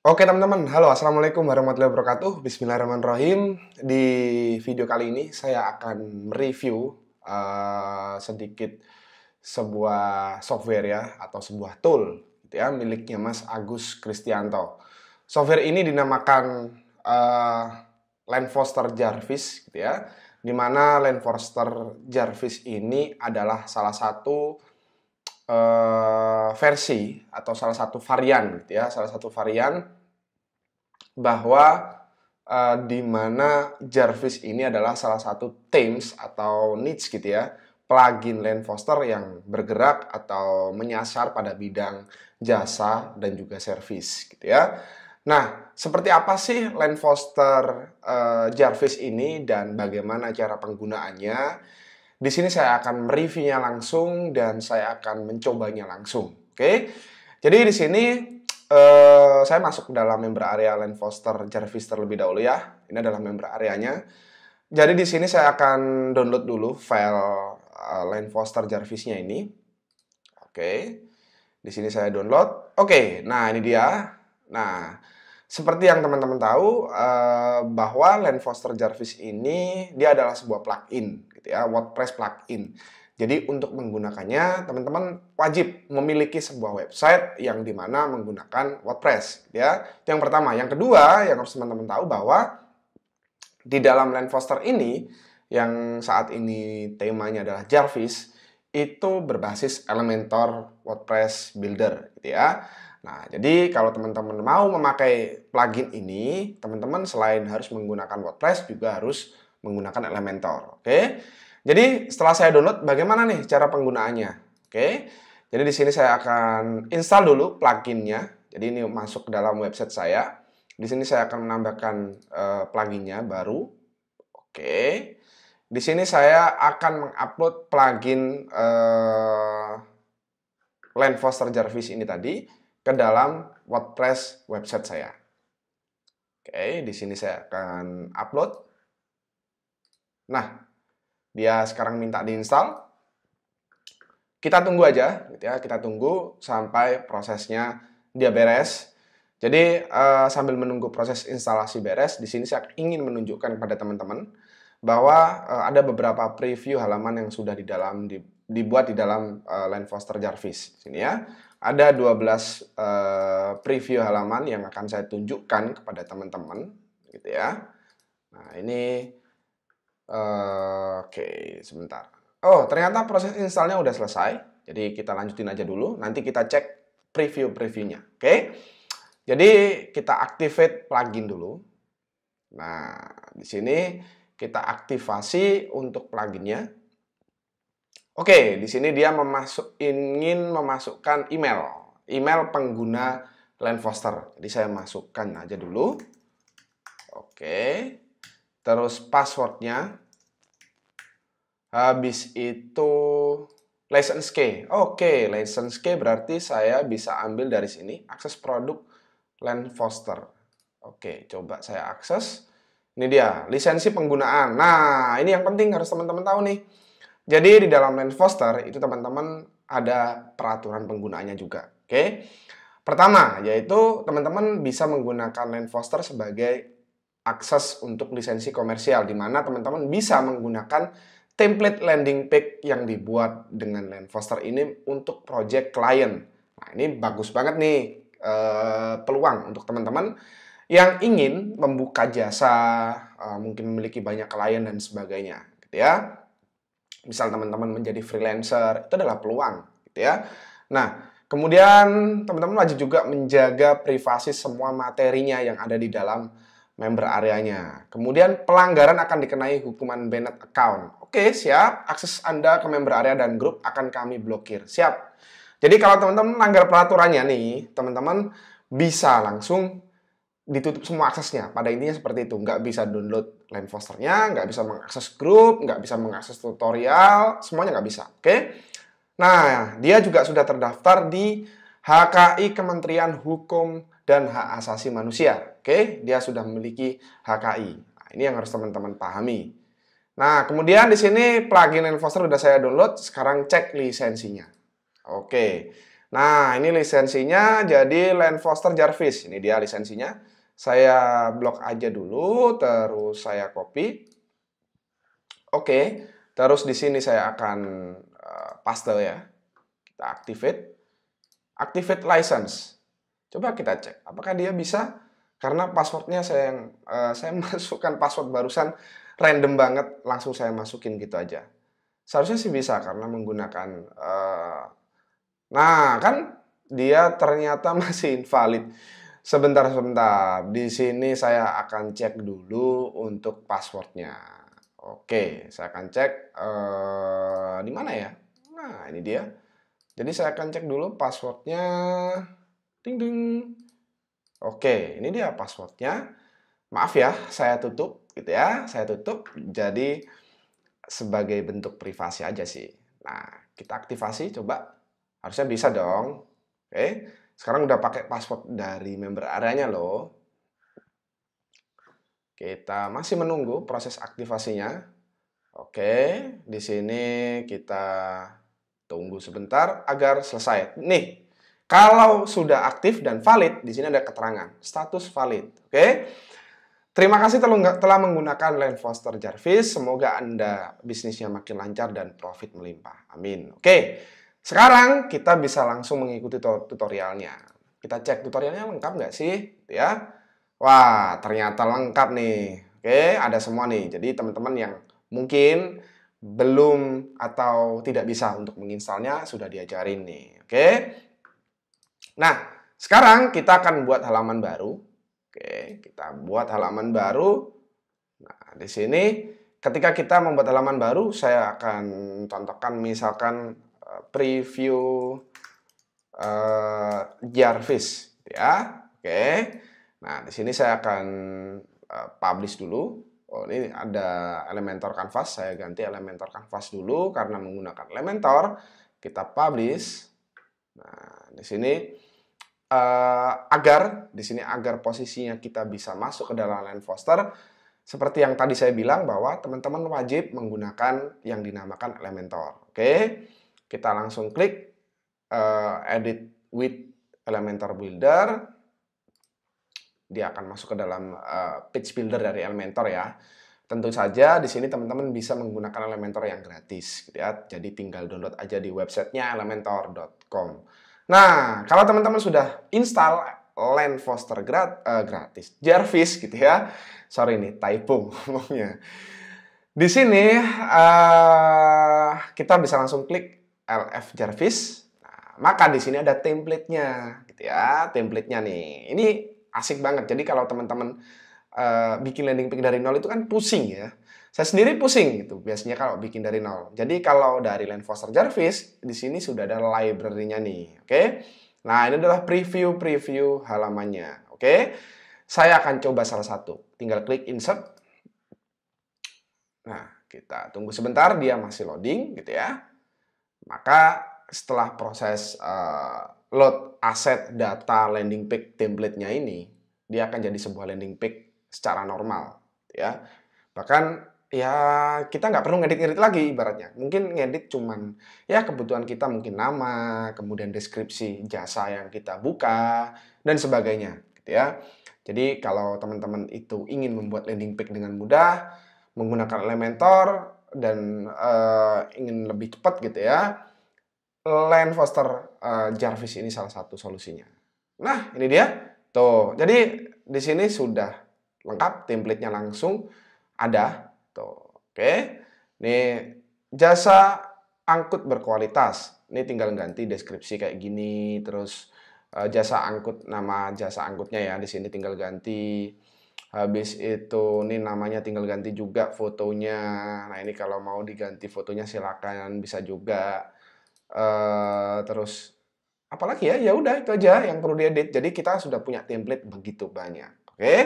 Oke teman-teman, halo assalamualaikum warahmatullahi wabarakatuh Bismillahirrahmanirrahim Di video kali ini saya akan mereview uh, sedikit sebuah software ya Atau sebuah tool gitu ya miliknya Mas Agus Kristianto Software ini dinamakan uh, eh, Land Foster Jarvis gitu ya Dimana Land Foster Jarvis ini adalah salah satu uh, versi atau salah satu varian gitu ya, salah satu varian bahwa uh, di mana Jarvis ini adalah salah satu teams atau niche gitu ya, plugin Land Foster yang bergerak atau menyasar pada bidang jasa dan juga servis gitu ya. Nah, seperti apa sih Land Foster uh, Jarvis ini dan bagaimana cara penggunaannya? Di sini saya akan mereviewnya langsung dan saya akan mencobanya langsung. Oke. Jadi di sini eh, saya masuk ke dalam member area Land Foster Jarvis terlebih dahulu ya. Ini adalah member areanya. Jadi di sini saya akan download dulu file uh, Land Foster Jarvisnya ini. Oke. Di sini saya download. Oke, nah ini dia. Nah, seperti yang teman-teman tahu eh, bahwa Land Foster Jarvis ini dia adalah sebuah plugin gitu ya, WordPress plugin. Jadi untuk menggunakannya, teman-teman wajib memiliki sebuah website yang dimana menggunakan WordPress. Ya, yang pertama. Yang kedua, yang harus teman-teman tahu bahwa di dalam Land Foster ini, yang saat ini temanya adalah Jarvis, itu berbasis Elementor WordPress Builder, gitu ya. Nah, jadi kalau teman-teman mau memakai plugin ini, teman-teman selain harus menggunakan WordPress juga harus menggunakan Elementor. Oke. Okay? Jadi setelah saya download, bagaimana nih cara penggunaannya? Oke. Okay? Jadi di sini saya akan install dulu pluginnya. Jadi ini masuk ke dalam website saya. Di sini saya akan menambahkan uh, pluginnya baru. Oke. Okay. Di sini saya akan mengupload plugin uh, eh, Foster Jarvis ini tadi ke dalam WordPress website saya. Oke, okay, di sini saya akan upload. Nah, dia sekarang minta diinstal. Kita tunggu aja, gitu ya. Kita tunggu sampai prosesnya dia beres. Jadi uh, sambil menunggu proses instalasi beres, di sini saya ingin menunjukkan kepada teman-teman bahwa uh, ada beberapa preview halaman yang sudah di dalam dibuat di dalam uh, eh, line Foster Jarvis. Sini ya. Ada 12 uh, preview halaman yang akan saya tunjukkan kepada teman-teman gitu ya. Nah, ini Oke, sebentar. Oh, ternyata proses installnya udah selesai. Jadi kita lanjutin aja dulu. Nanti kita cek preview-previewnya. Oke? Jadi kita activate plugin dulu. Nah, di sini kita aktifasi untuk pluginnya. Oke, okay, di sini dia memasuk, ingin memasukkan email. Email pengguna Land Foster. Jadi saya masukkan aja dulu. Oke. Okay terus passwordnya, habis itu license key. Oke, license key berarti saya bisa ambil dari sini, akses produk Land Foster. Oke, coba saya akses. Ini dia, lisensi penggunaan. Nah, ini yang penting harus teman-teman tahu nih. Jadi di dalam Land Foster itu teman-teman ada peraturan penggunaannya juga. Oke. Pertama, yaitu teman-teman bisa menggunakan Land Foster sebagai akses untuk lisensi komersial di mana teman-teman bisa menggunakan template landing page yang dibuat dengan Landfoster ini untuk project client. Nah, ini bagus banget nih eh, peluang untuk teman-teman yang ingin membuka jasa, eh, mungkin memiliki banyak klien dan sebagainya, gitu ya. Misal teman-teman menjadi freelancer, itu adalah peluang, gitu ya. Nah, kemudian teman-teman wajib juga menjaga privasi semua materinya yang ada di dalam member areanya. Kemudian pelanggaran akan dikenai hukuman banned account. Oke, siap. Akses Anda ke member area dan grup akan kami blokir. Siap. Jadi kalau teman-teman melanggar peraturannya nih, teman-teman bisa langsung ditutup semua aksesnya. Pada intinya seperti itu. Nggak bisa download line fosternya, nggak bisa mengakses grup, nggak bisa mengakses tutorial, semuanya nggak bisa. Oke? Nah, dia juga sudah terdaftar di HKI Kementerian Hukum dan Hak Asasi Manusia. Oke, dia sudah memiliki HKI. Nah, ini yang harus teman-teman pahami. Nah, kemudian di sini plugin Enforcer sudah saya download, sekarang cek lisensinya. Oke. Nah, ini lisensinya jadi Land Foster Jarvis. Ini dia lisensinya. Saya blok aja dulu, terus saya copy. Oke, terus di sini saya akan eh, paste ya. Kita activate. Activate license. Coba kita cek apakah dia bisa karena passwordnya saya yang uh, saya masukkan password barusan random banget langsung saya masukin gitu aja seharusnya sih bisa karena menggunakan uh, nah kan dia ternyata masih invalid sebentar sebentar di sini saya akan cek dulu untuk passwordnya oke saya akan cek uh, di mana ya nah ini dia jadi saya akan cek dulu passwordnya ding ding Oke, ini dia passwordnya. Maaf ya, saya tutup gitu ya. Saya tutup jadi sebagai bentuk privasi aja sih. Nah, kita aktifasi, coba. Harusnya bisa dong. Oke, sekarang udah pakai password dari member areanya loh. Kita masih menunggu proses aktivasinya. Oke, di sini kita tunggu sebentar agar selesai. Nih, kalau sudah aktif dan valid, di sini ada keterangan status valid. Oke. Okay? Terima kasih telah menggunakan Land Foster Jarvis. Semoga Anda bisnisnya makin lancar dan profit melimpah. Amin. Oke. Okay. Sekarang kita bisa langsung mengikuti tutorialnya. Kita cek tutorialnya lengkap nggak sih? Gitu ya. Wah, ternyata lengkap nih. Oke, ada semua nih. Jadi teman-teman yang mungkin belum atau tidak bisa untuk menginstalnya sudah diajarin nih. Oke, Nah, sekarang kita akan buat halaman baru. Oke, kita buat halaman baru. Nah, di sini ketika kita membuat halaman baru, saya akan contohkan misalkan eh, preview uh, eh, Jarvis ya. Oke. Nah, di sini saya akan uh, publish dulu. Oh, ini ada Elementor Canvas. Saya ganti Elementor Canvas dulu karena menggunakan Elementor. Kita publish. Nah, Nah, di sini uh, agar di sini agar posisinya kita bisa masuk ke dalam land foster seperti yang tadi saya bilang bahwa teman-teman wajib menggunakan yang dinamakan Elementor. Oke. Kita langsung klik uh, edit with Elementor Builder. Dia akan masuk ke dalam uh, eh, page builder dari Elementor ya. Tentu saja di sini teman-teman bisa menggunakan Elementor yang gratis. Gitu ya. Jadi tinggal download aja di websitenya elementor.com. Nah, kalau teman-teman sudah install Land Foster grat, uh, gratis, Jarvis gitu ya. Sorry nih, typo ngomongnya. Di sini uh, kita bisa langsung klik LF Jarvis. Nah, maka di sini ada template-nya gitu ya, template-nya nih. Ini asik banget. Jadi kalau teman-teman uh, bikin landing page dari nol itu kan pusing ya. Saya sendiri pusing gitu biasanya kalau bikin dari nol. Jadi kalau dari Land Foster Jarvis di sini sudah ada library-nya nih, oke? Okay? Nah, ini adalah preview-preview halamannya, oke? Okay? Saya akan coba salah satu. Tinggal klik insert. Nah, kita tunggu sebentar dia masih loading gitu ya. Maka setelah proses uh, load aset data landing page template-nya ini, dia akan jadi sebuah landing page secara normal ya. Bahkan ya kita nggak perlu ngedit-ngedit lagi ibaratnya. Mungkin ngedit cuman ya kebutuhan kita mungkin nama, kemudian deskripsi jasa yang kita buka dan sebagainya gitu ya. Jadi kalau teman-teman itu ingin membuat landing page dengan mudah menggunakan Elementor dan uh, ingin lebih cepat gitu ya. Land Foster uh, Jarvis ini salah satu solusinya. Nah, ini dia. Tuh. Jadi di sini sudah lengkap template-nya langsung ada Tuh, gitu. oke. Okay. Nih jasa angkut berkualitas. Ini tinggal ganti deskripsi kayak gini, terus eh, jasa angkut nama jasa angkutnya ya di sini tinggal ganti. Habis itu ini namanya tinggal ganti juga fotonya. Nah, ini kalau mau diganti fotonya silakan bisa juga. Uh, terus apalagi ya? Ya udah itu aja yang perlu diedit. Jadi kita sudah punya template begitu banyak. Oke. Okay?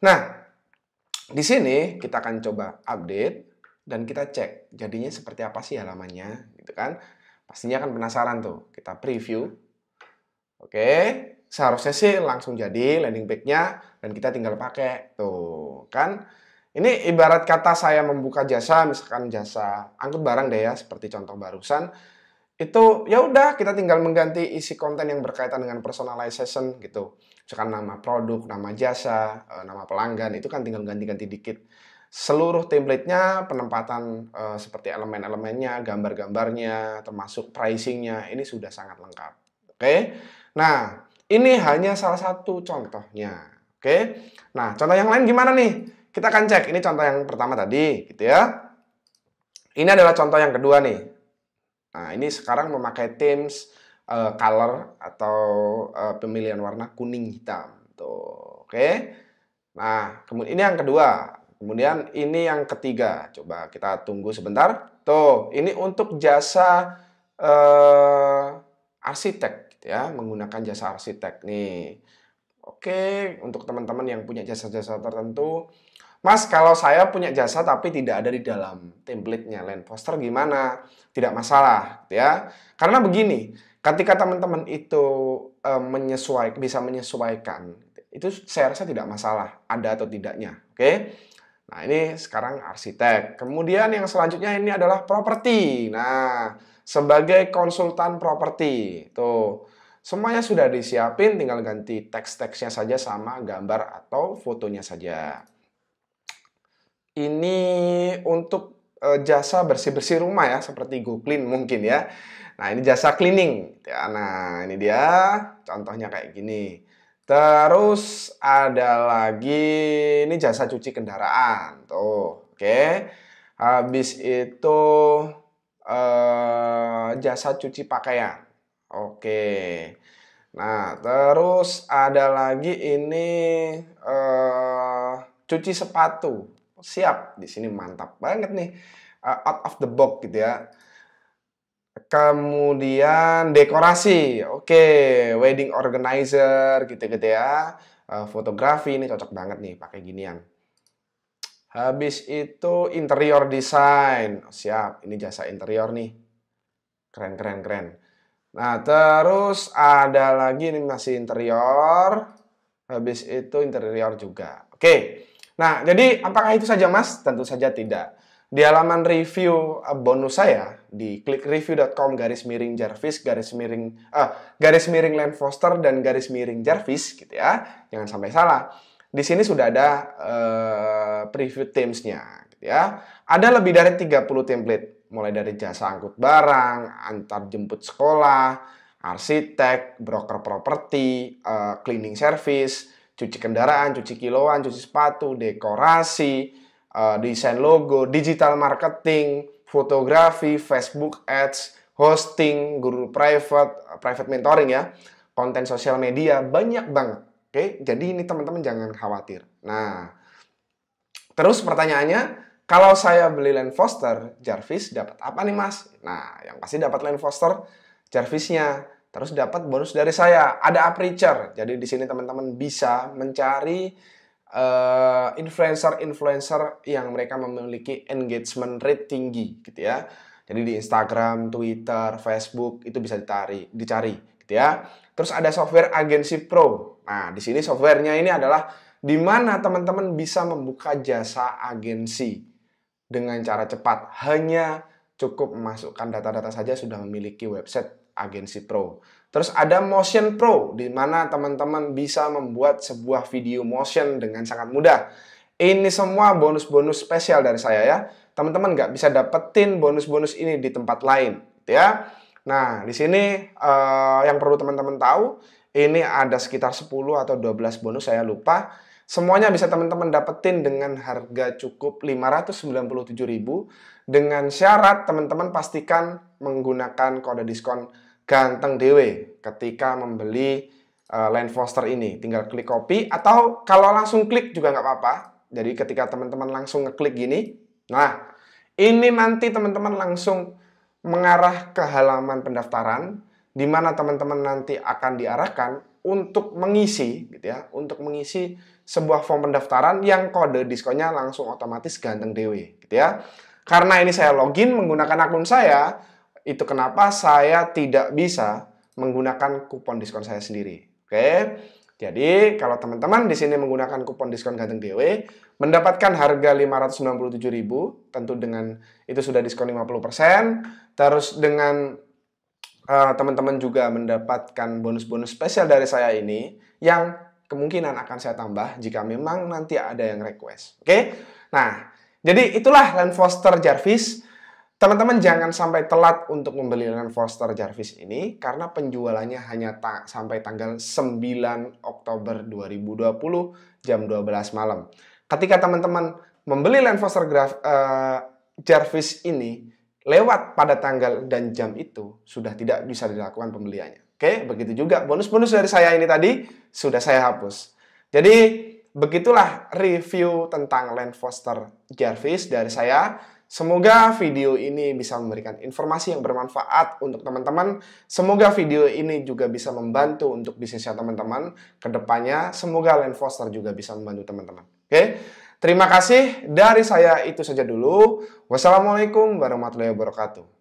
Nah, di sini kita akan coba update dan kita cek jadinya seperti apa sih halamannya gitu kan. Pastinya akan penasaran tuh. Kita preview. Oke, seharusnya sih langsung jadi landing page-nya dan kita tinggal pakai tuh kan. Ini ibarat kata saya membuka jasa misalkan jasa angkut barang deh ya seperti contoh barusan itu ya udah kita tinggal mengganti isi konten yang berkaitan dengan personalization gitu misalkan nama produk nama jasa eh, nama pelanggan itu kan tinggal ganti-ganti dikit seluruh templatenya penempatan uh, seperti elemen-elemennya gambar-gambarnya termasuk pricingnya ini sudah sangat lengkap oke okay? nah ini hanya salah satu contohnya oke okay? nah contoh yang lain gimana nih kita akan cek ini contoh yang pertama tadi gitu ya ini adalah contoh yang kedua nih Nah, ini sekarang memakai Thames uh, eh, color atau uh, pemilihan warna kuning hitam. Tuh, oke. Okay? Nah, kemudian ini yang kedua. Kemudian ini yang ketiga. Coba kita tunggu sebentar. Tuh, ini untuk jasa uh, arsitek gitu ya, menggunakan jasa arsitek nih. Oke, okay, untuk teman-teman yang punya jasa-jasa tertentu, Mas, kalau saya punya jasa tapi tidak ada di dalam template-nya land poster gimana? Tidak masalah, ya. Karena begini, ketika teman-teman itu e, eh, menyesuaikan bisa menyesuaikan, itu saya rasa tidak masalah ada atau tidaknya, oke? Nah, ini sekarang arsitek. Kemudian yang selanjutnya ini adalah properti. Nah, sebagai konsultan properti. Tuh, semuanya sudah disiapin tinggal ganti teks-teksnya saja sama gambar atau fotonya saja ini untuk e, jasa bersih-bersih rumah ya, seperti Go mungkin ya. Nah, ini jasa cleaning. Ya, nah, ini dia contohnya kayak gini. Terus ada lagi ini jasa cuci kendaraan. Tuh, oke. Okay. Habis itu eh, jasa cuci pakaian. Oke. Okay. Nah, terus ada lagi ini eh, cuci sepatu siap di sini mantap banget nih uh, out of the box gitu ya kemudian dekorasi oke okay. wedding organizer gitu-gitu ya uh, fotografi ini cocok banget nih pakai ginian habis itu interior design siap ini jasa interior nih keren keren keren nah terus ada lagi ini masih interior habis itu interior juga oke okay. Nah, jadi apakah itu saja Mas? Tentu saja tidak. Di halaman review eh, bonus saya di clickreview.com garis miring Jarvis garis miring eh, garis miring Land Foster dan garis miring Jarvis gitu ya. Jangan sampai salah. Di sini sudah ada eh, preview teams-nya gitu ya. Ada lebih dari 30 template mulai dari jasa angkut barang, antar jemput sekolah, arsitek, broker properti, eh, cleaning service, cuci kendaraan, cuci kiloan, cuci sepatu, dekorasi, eh, desain logo, digital marketing, fotografi, Facebook ads, hosting, guru private, private mentoring ya, konten sosial media, banyak banget. Oke, jadi ini teman-teman jangan khawatir. Nah, terus pertanyaannya, kalau saya beli Land Foster, Jarvis dapat apa nih mas? Nah, yang pasti dapat Land Foster, Jarvisnya. Terus dapat bonus dari saya, ada aperture. Jadi di sini teman-teman bisa mencari eh, influencer-influencer uh, yang mereka memiliki engagement rate tinggi gitu ya. Jadi di Instagram, Twitter, Facebook itu bisa ditari, dicari gitu ya. Terus ada software agensi pro. Nah, di sini softwarenya ini adalah di mana teman-teman bisa membuka jasa agensi dengan cara cepat. Hanya cukup memasukkan data-data saja sudah memiliki website agensi pro. Terus ada Motion Pro di mana teman-teman bisa membuat sebuah video motion dengan sangat mudah. Ini semua bonus-bonus spesial dari saya ya. Teman-teman nggak bisa dapetin bonus-bonus ini di tempat lain, gitu ya. Nah, di sini uh, yang perlu teman-teman tahu, ini ada sekitar 10 atau 12 bonus saya lupa. Semuanya bisa teman-teman dapetin dengan harga cukup 597.000 dengan syarat teman-teman pastikan menggunakan kode diskon ganteng dewe ketika membeli uh, Land Foster ini. Tinggal klik copy atau kalau langsung klik juga nggak apa-apa. Jadi ketika teman-teman langsung ngeklik gini, nah ini nanti teman-teman langsung mengarah ke halaman pendaftaran di mana teman-teman nanti akan diarahkan untuk mengisi gitu ya, untuk mengisi sebuah form pendaftaran yang kode diskonnya langsung otomatis ganteng dewe gitu ya. Karena ini saya login menggunakan akun saya, itu kenapa saya tidak bisa menggunakan kupon diskon saya sendiri. Oke. Jadi, kalau teman-teman di sini menggunakan kupon diskon Ganteng DW mendapatkan harga 597.000, tentu dengan itu sudah diskon 50%, terus dengan eh, teman-teman uh, juga mendapatkan bonus-bonus spesial dari saya ini yang kemungkinan akan saya tambah jika memang nanti ada yang request. Oke? Nah, jadi itulah Land Foster Jarvis Teman-teman jangan sampai telat untuk membeli Land Forster Jarvis ini karena penjualannya hanya ta sampai tanggal 9 Oktober 2020 jam 12 malam. Ketika teman-teman membeli Land Foster uh, Jarvis ini lewat pada tanggal dan jam itu sudah tidak bisa dilakukan pembeliannya. Oke, begitu juga bonus-bonus dari saya ini tadi sudah saya hapus. Jadi begitulah review tentang Land Foster Jarvis dari saya. Semoga video ini bisa memberikan informasi yang bermanfaat untuk teman-teman. Semoga video ini juga bisa membantu untuk bisnisnya teman-teman. Kedepannya, semoga Land Foster juga bisa membantu teman-teman. Oke, terima kasih. Dari saya itu saja dulu. Wassalamualaikum warahmatullahi wabarakatuh.